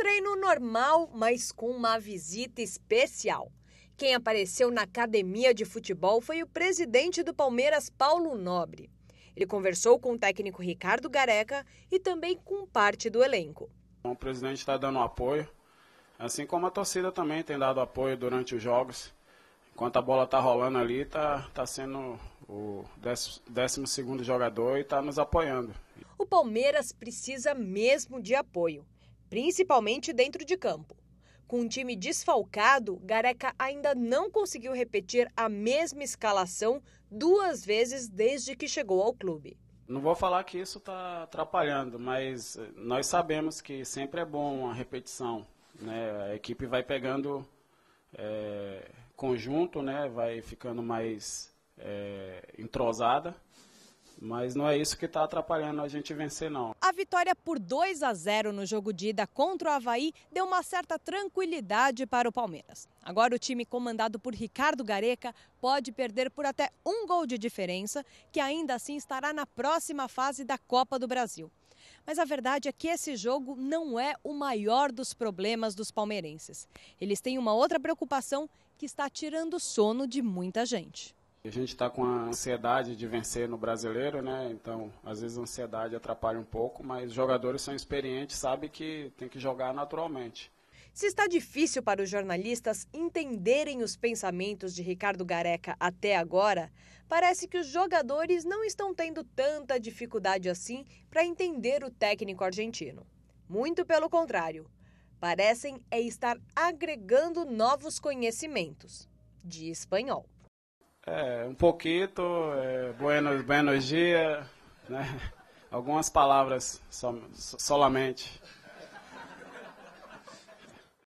treino normal, mas com uma visita especial. Quem apareceu na academia de futebol foi o presidente do Palmeiras, Paulo Nobre. Ele conversou com o técnico Ricardo Gareca e também com parte do elenco. O presidente está dando apoio, assim como a torcida também tem dado apoio durante os jogos. Enquanto a bola está rolando ali, está tá sendo o 12 jogador e está nos apoiando. O Palmeiras precisa mesmo de apoio principalmente dentro de campo. Com um time desfalcado, Gareca ainda não conseguiu repetir a mesma escalação duas vezes desde que chegou ao clube. Não vou falar que isso está atrapalhando, mas eh, nós sabemos que sempre é bom a repetição. Né? A equipe vai pegando é, conjunto, né? vai ficando mais é, entrosada. Mas não é isso que está atrapalhando a gente vencer, não. A vitória por 2 a 0 no jogo de ida contra o Havaí deu uma certa tranquilidade para o Palmeiras. Agora, o time comandado por Ricardo Gareca pode perder por até um gol de diferença, que ainda assim estará na próxima fase da Copa do Brasil. Mas a verdade é que esse jogo não é o maior dos problemas dos palmeirenses. Eles têm uma outra preocupação que está tirando o sono de muita gente. A gente está com a ansiedade de vencer no brasileiro, né? Então, às vezes a ansiedade atrapalha um pouco, mas os jogadores são experientes, sabem que tem que jogar naturalmente. Se está difícil para os jornalistas entenderem os pensamentos de Ricardo Gareca até agora, parece que os jogadores não estão tendo tanta dificuldade assim para entender o técnico argentino. Muito pelo contrário, parecem é estar agregando novos conhecimentos de espanhol. É, um pouquito, é, buenos, buenos dias, né? algumas palavras som, solamente.